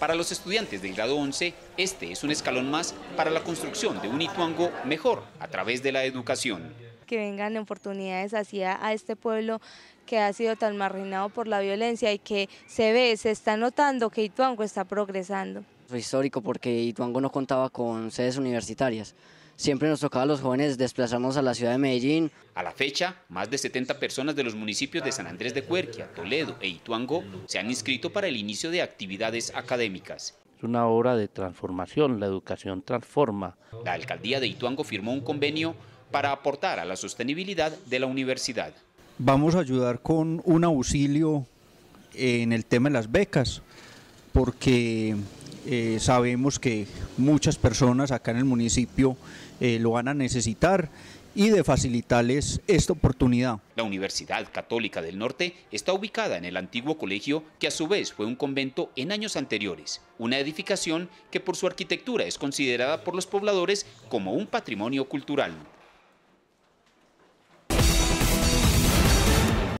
Para los estudiantes del grado 11, este es un escalón más para la construcción de un Ituango mejor a través de la educación. Que vengan oportunidades hacia a este pueblo que ha sido tan marginado por la violencia y que se ve, se está notando que Ituango está progresando. Fue histórico porque Ituango no contaba con sedes universitarias siempre nos tocaba a los jóvenes desplazarnos a la ciudad de Medellín. A la fecha, más de 70 personas de los municipios de San Andrés de Cuerquia, Toledo e Ituango se han inscrito para el inicio de actividades académicas. Es una obra de transformación, la educación transforma. La alcaldía de Ituango firmó un convenio para aportar a la sostenibilidad de la universidad. Vamos a ayudar con un auxilio en el tema de las becas, porque eh, sabemos que muchas personas acá en el municipio eh, lo van a necesitar y de facilitarles esta oportunidad. La Universidad Católica del Norte está ubicada en el antiguo colegio que a su vez fue un convento en años anteriores, una edificación que por su arquitectura es considerada por los pobladores como un patrimonio cultural.